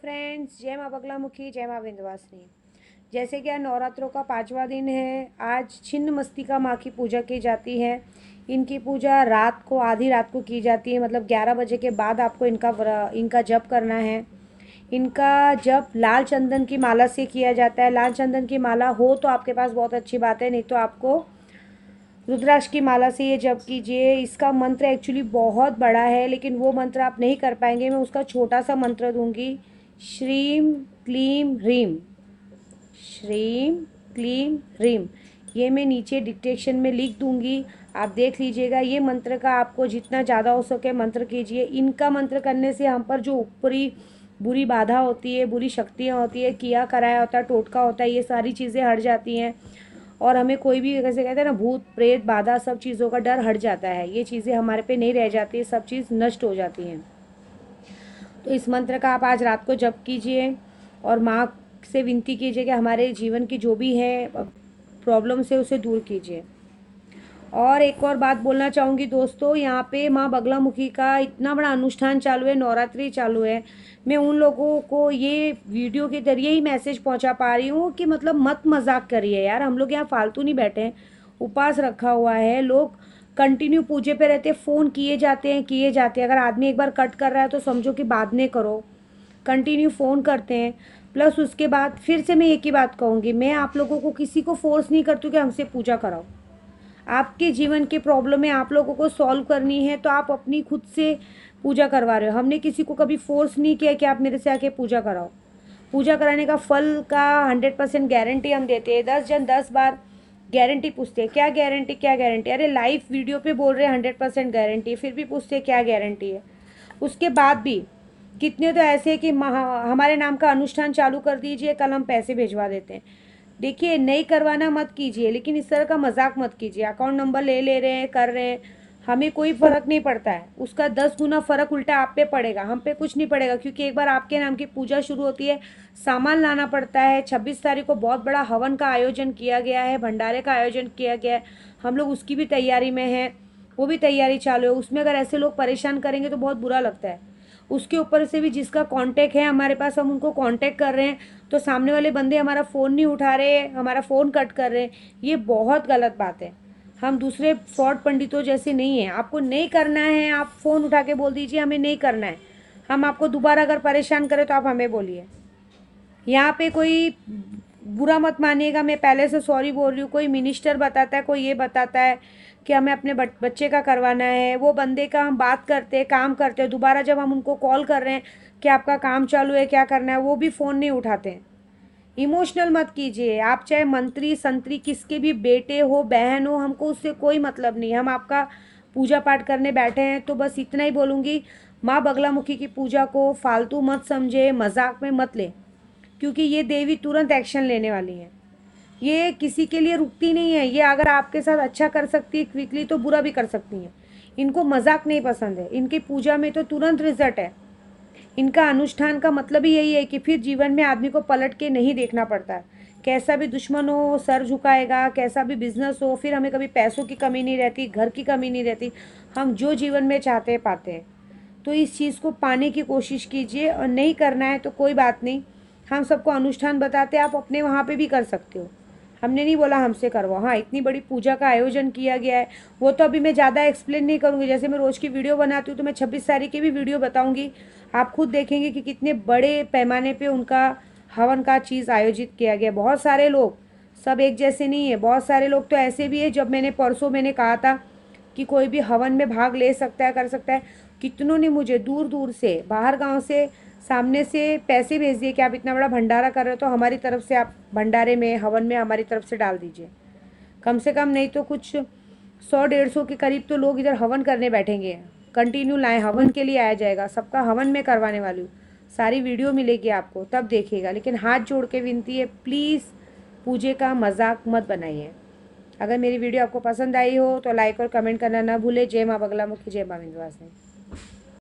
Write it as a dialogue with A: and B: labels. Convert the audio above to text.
A: friends जय माँ बगला मुखी जय माँ विंध्यवासिनी जैसे कि आज नवरात्रों का पांचवा दिन है आज छिन्न मस्तिका माँ की पूजा की जाती है इनकी पूजा रात को आधी रात को की जाती है मतलब ग्यारह बजे के बाद आपको इनका इनका जप करना है इनका जब लाल चंदन की माला से किया जाता है लाल चंदन की माला हो तो आपके पास बहुत अच्छी बात है नहीं तो आपको रुद्राक्ष की माला से ये जप कीजिए इसका मंत्र एक्चुअली बहुत बड़ा है लेकिन वो मंत्र आप नहीं कर पाएंगे मैं उसका छोटा सा मंत्र दूंगी श्रीम क्लीम ह्रीम श्रीम क्लीम ह्रीम ये मैं नीचे डिक्टेशन में लिख दूंगी आप देख लीजिएगा ये मंत्र का आपको जितना ज़्यादा हो सके मंत्र कीजिए इनका मंत्र करने से हम पर जो ऊपरी बुरी बाधा होती है बुरी शक्तियाँ होती है किया कराया होता है टोटका होता है ये सारी चीज़ें हट जाती हैं और हमें कोई भी कैसे कहते हैं ना भूत प्रेत बाधा सब चीज़ों का डर हट जाता है ये चीज़ें हमारे पे नहीं रह जाती सब चीज़ नष्ट हो जाती हैं तो इस मंत्र का आप आज रात को जप कीजिए और माँ से विनती कीजिए कि हमारे जीवन की जो भी है प्रॉब्लम से उसे दूर कीजिए और एक और बात बोलना चाहूँगी दोस्तों यहाँ पे माँ बगलामुखी का इतना बड़ा अनुष्ठान चालू है नवरात्रि चालू है मैं उन लोगों को ये वीडियो के जरिए ही मैसेज पहुँचा पा रही हूँ कि मतलब मत मजाक करिए यार हम लोग यहाँ फालतू नहीं बैठे हैं उपास रखा हुआ है लोग कंटिन्यू पूजे पे रहते हैं फ़ोन किए जाते हैं किए जाते हैं अगर आदमी एक बार कट कर रहा है तो समझो कि बाद में करो कंटिन्यू फ़ोन करते हैं प्लस उसके बाद फिर से मैं एक ही बात कहूँगी मैं आप लोगों को किसी को फोर्स नहीं करती कि हमसे पूजा कराओ आपके जीवन के प्रॉब्लम है आप लोगों को सॉल्व करनी है तो आप अपनी खुद से पूजा करवा रहे हो हमने किसी को कभी फोर्स नहीं किया कि आप मेरे से आके पूजा कराओ पूजा कराने का फल का हंड्रेड परसेंट गारंटी हम देते हैं दस जन दस बार गारंटी पूछते हैं क्या गारंटी क्या गारंटी अरे लाइव वीडियो पे बोल रहे हैं हंड्रेड परसेंट गारंटी फिर भी पूछते हैं क्या गारंटी है उसके बाद भी कितने तो ऐसे हैं कि हमारे नाम का अनुष्ठान चालू कर दीजिए कल हम पैसे भिजवा देते हैं देखिए नहीं करवाना मत कीजिए लेकिन इस तरह का मजाक मत कीजिए अकाउंट नंबर ले ले रहे हैं कर रहे हैं हमें कोई फ़र्क नहीं पड़ता है उसका दस गुना फ़र्क उल्टा आप पे पड़ेगा हम पे कुछ नहीं पड़ेगा क्योंकि एक बार आपके नाम की पूजा शुरू होती है सामान लाना पड़ता है छब्बीस तारीख को बहुत बड़ा हवन का आयोजन किया गया है भंडारे का आयोजन किया गया है हम लोग उसकी भी तैयारी में हैं वो भी तैयारी चालू है उसमें अगर ऐसे लोग परेशान करेंगे तो बहुत बुरा लगता है उसके ऊपर से भी जिसका कांटेक्ट है हमारे पास हम उनको कांटेक्ट कर रहे हैं तो सामने वाले बंदे हमारा फ़ोन नहीं उठा रहे हमारा फ़ोन कट कर रहे हैं ये बहुत गलत बात है हम दूसरे फ्रॉड पंडितों जैसे नहीं हैं आपको नहीं करना है आप फ़ोन उठा के बोल दीजिए हमें नहीं करना है हम आपको दोबारा अगर परेशान करें तो आप हमें बोलिए यहाँ पे कोई बुरा मत मानिएगा मैं पहले से सॉरी बोल रही हूँ कोई मिनिस्टर बताता है कोई ये बताता है कि हमें अपने बच्चे का करवाना है वो बंदे का हम बात करते हैं काम करते हैं दोबारा जब हम उनको कॉल कर रहे हैं कि आपका काम चालू है क्या करना है वो भी फ़ोन नहीं उठाते हैं इमोशनल मत कीजिए आप चाहे मंत्री संतरी किसके भी बेटे हो बहन हो हमको उससे कोई मतलब नहीं हम आपका पूजा पाठ करने बैठे हैं तो बस इतना ही बोलूँगी माँ बगलामुखी की पूजा को फालतू मत समझे मजाक में मत ले क्योंकि ये देवी तुरंत एक्शन लेने वाली है ये किसी के लिए रुकती नहीं है ये अगर आपके साथ अच्छा कर सकती है क्विकली तो बुरा भी कर सकती हैं इनको मजाक नहीं पसंद है इनकी पूजा में तो तुरंत रिजल्ट है इनका अनुष्ठान का मतलब ही यही है कि फिर जीवन में आदमी को पलट के नहीं देखना पड़ता कैसा भी दुश्मन हो सर झुकाएगा कैसा भी बिजनेस हो फिर हमें कभी पैसों की कमी नहीं रहती घर की कमी नहीं रहती हम जो जीवन में चाहते हैं पाते हैं तो इस चीज़ को पाने की कोशिश कीजिए और नहीं करना है तो कोई बात नहीं हम सबको अनुष्ठान बताते आप अपने वहाँ पे भी कर सकते हो हमने नहीं बोला हमसे करवाओ हाँ इतनी बड़ी पूजा का आयोजन किया गया है वो तो अभी मैं ज़्यादा एक्सप्लेन नहीं करूँगी जैसे मैं रोज़ की वीडियो बनाती हूँ तो मैं छब्बीस तारीख की भी वीडियो बताऊँगी आप खुद देखेंगे कि कितने बड़े पैमाने पर उनका हवन का चीज़ आयोजित किया गया बहुत सारे लोग सब एक जैसे नहीं है बहुत सारे लोग तो ऐसे भी है जब मैंने परसों मैंने कहा था कि कोई भी हवन में भाग ले सकता है कर सकता है कितनों ने मुझे दूर दूर से बाहर गांव से सामने से पैसे भेज दिए कि आप इतना बड़ा भंडारा कर रहे हो तो हमारी तरफ से आप भंडारे में हवन में हमारी तरफ से डाल दीजिए कम से कम नहीं तो कुछ सौ डेढ़ सौ के करीब तो लोग इधर हवन करने बैठेंगे कंटिन्यू लाएँ हवन के लिए आया जाएगा सबका हवन में करवाने वाली हूँ सारी वीडियो मिलेगी आपको तब देखिएगा लेकिन हाथ जोड़ के विनती है प्लीज़ पूजे का मजाक मत बनाइए अगर मेरी वीडियो आपको पसंद आई हो तो लाइक और कमेंट करना ना भूलें जय माँ बगला मुखी जय माँ ने